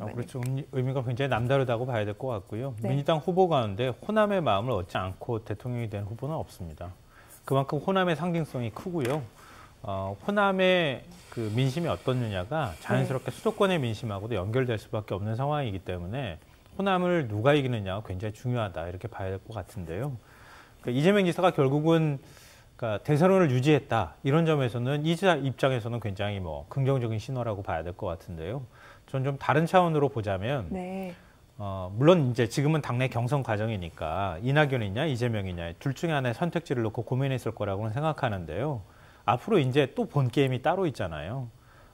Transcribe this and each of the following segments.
아, 그렇죠. 음, 의미가 굉장히 남다르다고 봐야 될 것 같고요. 네. 민주당 후보 가운데 호남의 마음을 얻지 않고 대통령이 된 후보는 없습니다. 그만큼 호남의 상징성이 크고요. 어, 호남의 그 민심이 어떻느냐가 자연스럽게 네. 수도권의 민심하고도 연결될 수밖에 없는 상황이기 때문에 호남을 누가 이기느냐가 굉장히 중요하다 이렇게 봐야 될 것 같은데요. 그러니까 이재명 지사가 결국은 그러니까 대세을 유지했다 이런 점에서는 이지사 입장에서는 굉장히 뭐 긍정적인 신호라고 봐야 될 것 같은데요. 전좀 다른 차원으로 보자면 네. 어, 물론 이제 지금은 당내 경선 과정이니까 이낙연이냐 이재명이냐 둘 중에 하나의 선택지를 놓고 고민했을 거라고는 생각하는데요. 앞으로 이제 또 본 게임이 따로 있잖아요.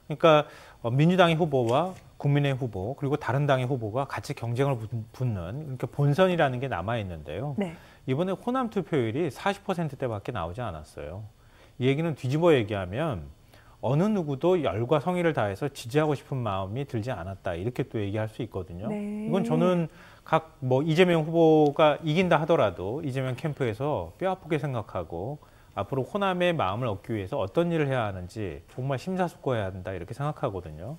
그러니까 어, 민주당의 후보와 국민의 후보 그리고 다른 당의 후보가 같이 경쟁을 붙는 이렇게 본선이라는 게 남아 있는데요. 네. 이번에 호남 투표율이 40%대밖에 나오지 않았어요. 이 얘기는 뒤집어 얘기하면 어느 누구도 열과 성의를 다해서 지지하고 싶은 마음이 들지 않았다 이렇게 또 얘기할 수 있거든요. 네. 이건 저는 각 뭐 이재명 후보가 이긴다 하더라도 이재명 캠프에서 뼈아프게 생각하고 앞으로 호남의 마음을 얻기 위해서 어떤 일을 해야 하는지 정말 심사숙고해야 한다 이렇게 생각하거든요.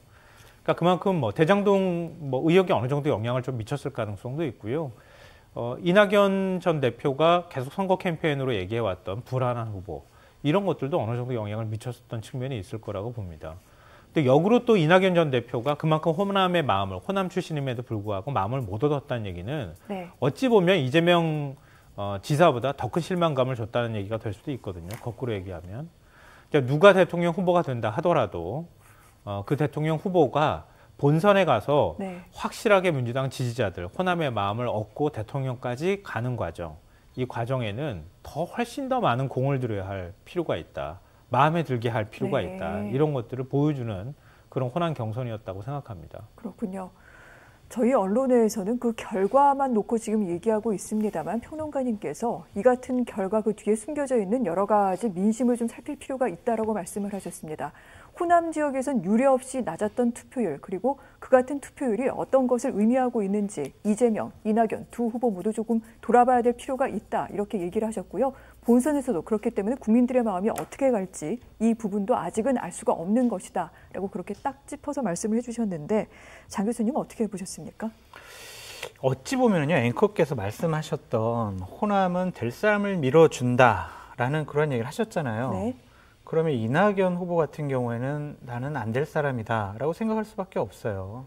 그러니까 그만큼 뭐 대장동 뭐 의혹이 어느 정도 영향을 좀 미쳤을 가능성도 있고요. 어, 이낙연 전 대표가 계속 선거 캠페인으로 얘기해왔던 불안한 후보, 이런 것들도 어느 정도 영향을 미쳤었던 측면이 있을 거라고 봅니다. 근 역으로 또 이낙연 전 대표가 그만큼 호남의 마음을 호남 출신임에도 불구하고 마음을 못 얻었다는 얘기는 네. 어찌 보면 이재명 어, 지사보다 더 큰 실망감을 줬다는 얘기가 될 수도 있거든요. 거꾸로 얘기하면 그러 누가 대통령 후보가 된다 하더라도 어, 그 대통령 후보가 본선에 가서 네. 확실하게 민주당 지지자들 호남의 마음을 얻고 대통령까지 가는 과정 이 과정에는 더 훨씬 더 많은 공을 들여야 할 필요가 있다. 마음에 들게 할 필요가 네. 있다. 이런 것들을 보여주는 그런 호남 경선이었다고 생각합니다. 그렇군요. 저희 언론에서는 그 결과만 놓고 지금 얘기하고 있습니다만 평론가님께서 이 같은 결과 그 뒤에 숨겨져 있는 여러 가지 민심을 좀 살필 필요가 있다라고 말씀을 하셨습니다. 호남 지역에선 유례 없이 낮았던 투표율 그리고 그 같은 투표율이 어떤 것을 의미하고 있는지 이재명, 이낙연 두 후보 모두 조금 돌아봐야 될 필요가 있다 이렇게 얘기를 하셨고요. 본선에서도 그렇기 때문에 국민들의 마음이 어떻게 갈지 이 부분도 아직은 알 수가 없는 것이다 라고 그렇게 딱 짚어서 말씀을 해주셨는데 장 교수님 은 어떻게 보셨습니까? 어찌 보면요 앵커께서 말씀하셨던 호남은 될 사람을 밀어준다라는 그런 얘기를 하셨잖아요. 네. 그러면 이낙연 후보 같은 경우에는 나는 안 될 사람이다 라고 생각할 수밖에 없어요.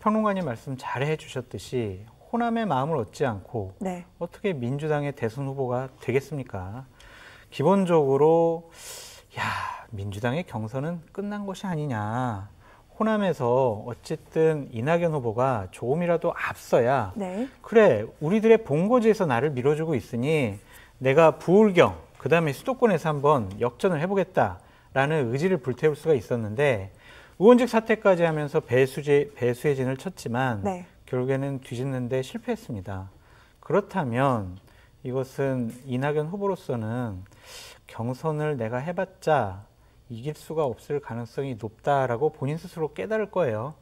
평론가님 말씀 잘 해주셨듯이 호남의 마음을 얻지 않고 네. 어떻게 민주당의 대선 후보가 되겠습니까? 기본적으로 야 민주당의 경선은 끝난 것이 아니냐. 호남에서 어쨌든 이낙연 후보가 조금이라도 앞서야 네. 그래 우리들의 본거지에서 나를 밀어주고 있으니 내가 부울경 그 다음에 수도권에서 한번 역전을 해보겠다라는 의지를 불태울 수가 있었는데 의원직 사퇴까지 하면서 배수제, 배수의 진을 쳤지만 네. 결국에는 뒤집는데 실패했습니다. 그렇다면 이것은 이낙연 후보로서는 경선을 내가 해봤자 이길 수가 없을 가능성이 높다라고 본인 스스로 깨달을 거예요.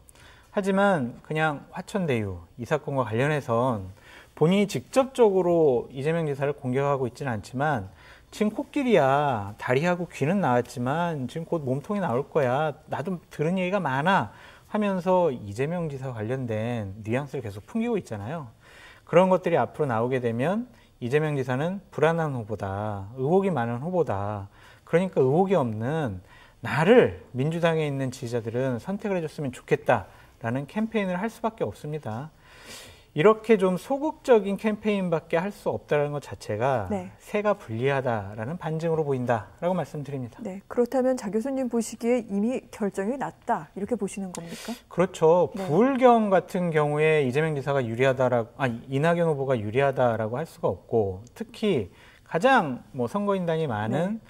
하지만 그냥 화천대유 이 사건과 관련해선 본인이 직접적으로 이재명 지사를 공격하고 있지는 않지만 지금 코끼리야 다리하고 귀는 나왔지만 지금 곧 몸통이 나올 거야 나도 들은 얘기가 많아 하면서 이재명 지사 관련된 뉘앙스를 계속 풍기고 있잖아요. 그런 것들이 앞으로 나오게 되면 이재명 지사는 불안한 후보다 의혹이 많은 후보다 그러니까 의혹이 없는 나를 민주당에 있는 지지자들은 선택을 해줬으면 좋겠다라는 캠페인을 할 수밖에 없습니다. 이렇게 좀 소극적인 캠페인밖에 할 수 없다는 것 자체가 네. 새가 불리하다라는 반증으로 보인다라고 말씀드립니다. 네, 그렇다면 자 교수님 보시기에 이미 결정이 났다 이렇게 보시는 겁니까? 그렇죠. 네. 부경 같은 경우에 이재명 지사가 유리하다라고 아니 이낙연 후보가 유리하다라고 할 수가 없고 특히 가장 뭐 선거인단이 많은 네.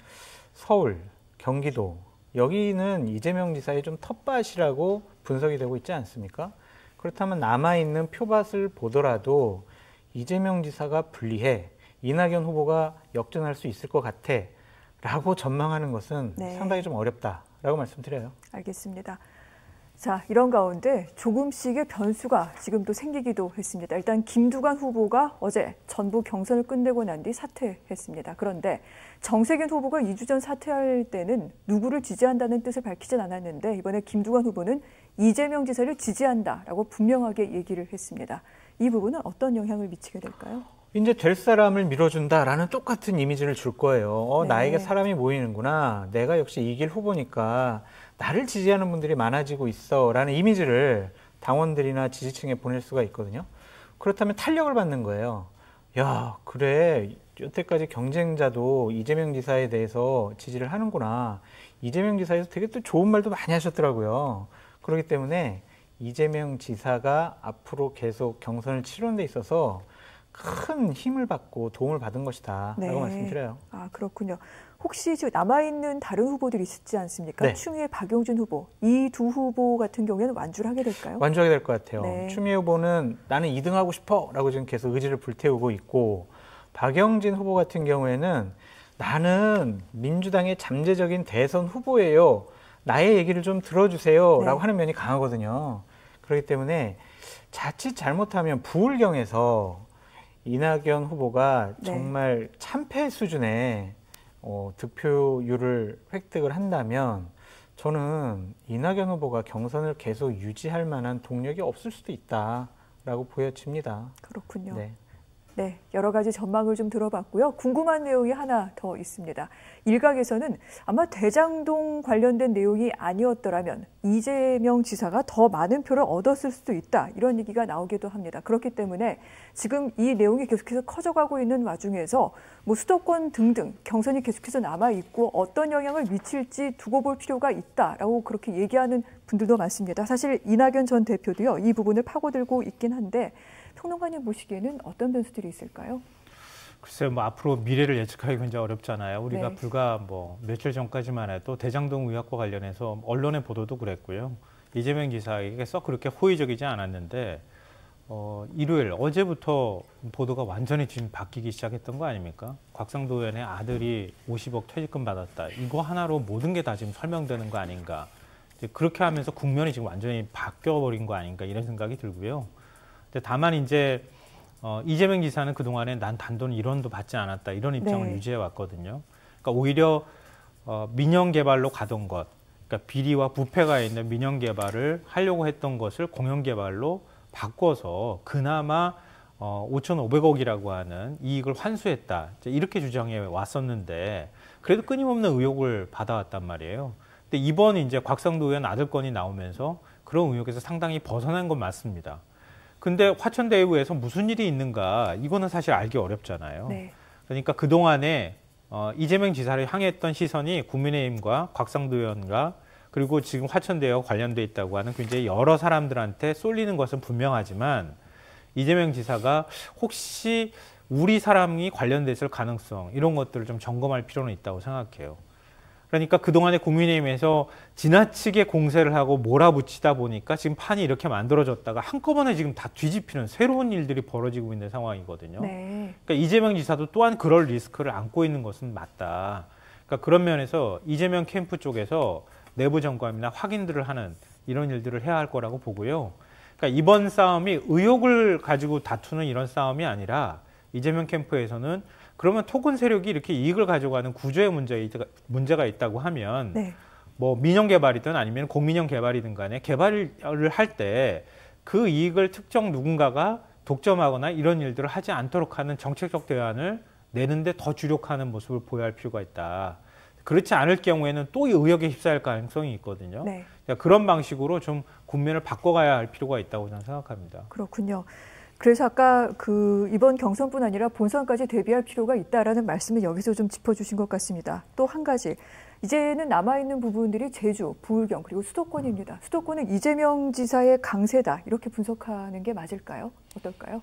서울, 경기도 여기는 이재명 지사의 좀 텃밭이라고 분석이 되고 있지 않습니까? 그렇다면 남아있는 표밭을 보더라도 이재명 지사가 불리해 이낙연 후보가 역전할 수 있을 것 같아 라고 전망하는 것은 네. 상당히 좀 어렵다라고 말씀드려요. 알겠습니다. 자, 이런 가운데 조금씩의 변수가 지금 도 생기기도 했습니다. 일단 김두관 후보가 어제 전부 경선을 끝내고 난 뒤 사퇴했습니다. 그런데 정세균 후보가 2주 전 사퇴할 때는 누구를 지지한다는 뜻을 밝히진 않았는데 이번에 김두관 후보는 이재명 지사를 지지한다라고 분명하게 얘기를 했습니다. 이 부분은 어떤 영향을 미치게 될까요? 이제 될 사람을 밀어준다라는 똑같은 이미지를 줄 거예요. 어, 네. 나에게 사람이 모이는구나. 내가 역시 이길 후보니까 나를 지지하는 분들이 많아지고 있어라는 이미지를 당원들이나 지지층에 보낼 수가 있거든요. 그렇다면 탄력을 받는 거예요. 야, 그래. 여태까지 경쟁자도 이재명 지사에 대해서 지지를 하는구나. 이재명 지사에서 되게 또 좋은 말도 많이 하셨더라고요. 그렇기 때문에 이재명 지사가 앞으로 계속 경선을 치르는 데 있어서 큰 힘을 받고 도움을 받은 것이다라고 네. 말씀드려요. 아 그렇군요. 혹시 지금 남아있는 다른 후보들이 있지 않습니까? 네. 추미애, 박용준 후보 이 두 후보 같은 경우에는 완주를 하게 될까요? 완주하게 될 것 같아요. 네. 추미애 후보는 나는 2등하고 싶어라고 지금 계속 의지를 불태우고 있고 박영진 후보 같은 경우에는 나는 민주당의 잠재적인 대선 후보예요. 나의 얘기를 좀 들어주세요라고 네. 하는 면이 강하거든요. 그렇기 때문에 자칫 잘못하면 부울경에서 이낙연 후보가 네. 정말 참패 수준의 어, 득표율을 획득을 한다면 저는 이낙연 후보가 경선을 계속 유지할 만한 동력이 없을 수도 있다라고 보여집니다. 그렇군요. 네. 네, 여러 가지 전망을 좀 들어봤고요. 궁금한 내용이 하나 더 있습니다. 일각에서는 아마 대장동 관련된 내용이 아니었더라면 이재명 지사가 더 많은 표를 얻었을 수도 있다. 이런 얘기가 나오기도 합니다. 그렇기 때문에 지금 이 내용이 계속해서 커져가고 있는 와중에서 뭐 수도권 등등 경선이 계속해서 남아있고 어떤 영향을 미칠지 두고 볼 필요가 있다라고 그렇게 얘기하는 분들도 많습니다. 사실 이낙연 전 대표도요. 이 부분을 파고들고 있긴 한데 평론가님 보시기에는 어떤 변수들이 있을까요? 글쎄요, 뭐 앞으로 미래를 예측하기 굉장히 어렵잖아요. 우리가 네. 불과 뭐 며칠 전까지만 해도 대장동 의학과 관련해서 언론의 보도도 그랬고요. 이재명 기사에게 썩 그렇게 호의적이지 않았는데 어, 일요일 어제부터 보도가 완전히 지금 바뀌기 시작했던 거 아닙니까? 곽상도 의원의 아들이 50억 퇴직금 받았다. 이거 하나로 모든 게 다 지금 설명되는 거 아닌가? 그렇게 하면서 국면이 지금 완전히 바뀌어버린 거 아닌가 이런 생각이 들고요. 근데 다만 이제 어, 이재명 기사는 그동안에 난 단돈 1원도 받지 않았다 이런 입장을 네. 유지해 왔거든요. 그러니까 오히려 어, 민영 개발로 가던 것, 그러니까 비리와 부패가 있는 민영 개발을 하려고 했던 것을 공영 개발로 바꿔서 그나마 어, 5,500억이라고 하는 이익을 환수했다. 이렇게 주장해 왔었는데 그래도 끊임없는 의혹을 받아왔단 말이에요. 근데 이번 이제 곽상도 의원 아들 건이 나오면서 그런 의혹에서 상당히 벗어난 건 맞습니다. 근데 화천대유에서 무슨 일이 있는가 이거는 사실 알기 어렵잖아요. 네. 그러니까 그 동안에 어, 이재명 지사를 향했던 시선이 국민의힘과 곽상도 의원과 그리고 지금 화천대유와 관련돼 있다고 하는 굉장히 여러 사람들한테 쏠리는 것은 분명하지만 이재명 지사가 혹시 우리 사람이 관련됐을 가능성 이런 것들을 좀 점검할 필요는 있다고 생각해요. 그러니까 그동안에 국민의힘에서 지나치게 공세를 하고 몰아붙이다 보니까 지금 판이 이렇게 만들어졌다가 한꺼번에 지금 다 뒤집히는 새로운 일들이 벌어지고 있는 상황이거든요. 네. 그러니까 이재명 지사도 또한 그럴 리스크를 안고 있는 것은 맞다. 그러니까 그런 면에서 이재명 캠프 쪽에서 내부 점검이나 확인들을 하는 이런 일들을 해야 할 거라고 보고요. 그러니까 이번 싸움이 의혹을 가지고 다투는 이런 싸움이 아니라 이재명 캠프에서는 그러면 토큰 세력이 이렇게 이익을 가져가는 구조의 문제, 문제가 있다고 하면 네. 뭐 민영 개발이든 아니면 공민영 개발이든 간에 개발을 할 때 그 이익을 특정 누군가가 독점하거나 이런 일들을 하지 않도록 하는 정책적 대안을 내는데 더 주력하는 모습을 보여야 할 필요가 있다. 그렇지 않을 경우에는 또 의혹에 휩싸일 가능성이 있거든요. 네. 그러니까 그런 방식으로 좀 국면을 바꿔가야 할 필요가 있다고 저는 생각합니다. 그렇군요. 그래서 아까 그 이번 경선뿐 아니라 본선까지 대비할 필요가 있다라는 말씀을 여기서 좀 짚어주신 것 같습니다. 또 한 가지 이제는 남아있는 부분들이 제주, 부울경 그리고 수도권입니다. 수도권은 이재명 지사의 강세다 이렇게 분석하는 게 맞을까요? 어떨까요?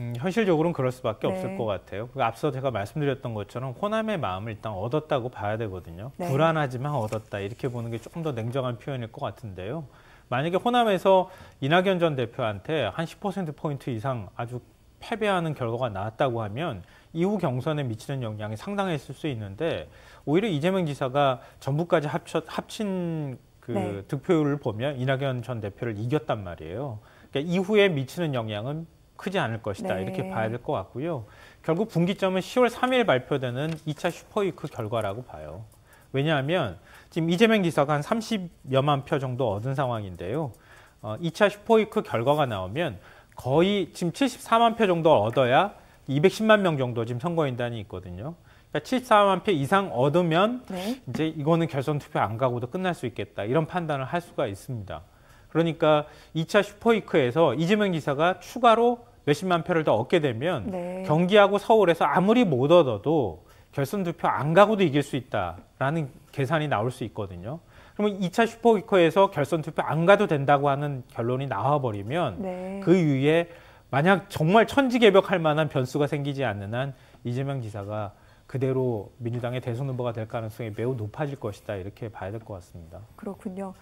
음, 현실적으로는 그럴 수밖에 네. 없을 것 같아요. 앞서 제가 말씀드렸던 것처럼 호남의 마음을 일단 얻었다고 봐야 되거든요. 네. 불안하지만 얻었다 이렇게 보는 게 조금 더 냉정한 표현일 것 같은데요. 만약에 호남에서 이낙연 전 대표한테 한 10%포인트 이상 아주 패배하는 결과가 나왔다고 하면 이후 경선에 미치는 영향이 상당했을 수 있는데 오히려 이재명 지사가 전부까지 합쳐, 합친 그 네. 득표율을 보면 이낙연 전 대표를 이겼단 말이에요. 그러니까 이후에 미치는 영향은 크지 않을 것이다. 네. 이렇게 봐야 될 것 같고요. 결국 분기점은 10월 3일 발표되는 2차 슈퍼위크 결과라고 봐요. 왜냐하면 지금 이재명 기사가 한 30여만 표 정도 얻은 상황인데요. 어, 2차 슈퍼위크 결과가 나오면 거의 지금 74만 표 정도 얻어야 210만 명 정도 지금 선거인단이 있거든요. 그러니까 74만 표 이상 얻으면 네. 이제 이거는 결선 투표 안 가고도 끝날 수 있겠다 이런 판단을 할 수가 있습니다. 그러니까 2차 슈퍼위크에서 이재명 기사가 추가로 몇십만 표를 더 얻게 되면 네. 경기하고 서울에서 아무리 못 얻어도 결선 투표 안 가고도 이길 수 있다라는 계산이 나올 수 있거든요. 그러면 2차 슈퍼위커에서 결선 투표 안 가도 된다고 하는 결론이 나와버리면 네. 그후에 만약 정말 천지개벽할 만한 변수가 생기지 않는 한 이재명 지사가 그대로 민주당의 대선 후보가 될 가능성이 매우 높아질 것이다 이렇게 봐야 될 것 같습니다. 그렇군요.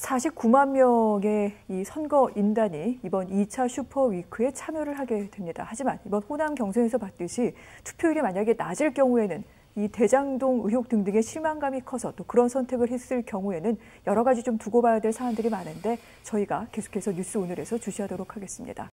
49만 명의 이 선거 인단이 이번 2차 슈퍼위크에 참여를 하게 됩니다. 하지만 이번 호남 경선에서 봤듯이 투표율이 만약에 낮을 경우에는 이 대장동 의혹 등등의 실망감이 커서 또 그런 선택을 했을 경우에는 여러 가지 좀 두고 봐야 될 사안들이 많은데 저희가 계속해서 뉴스 오늘에서 주시하도록 하겠습니다.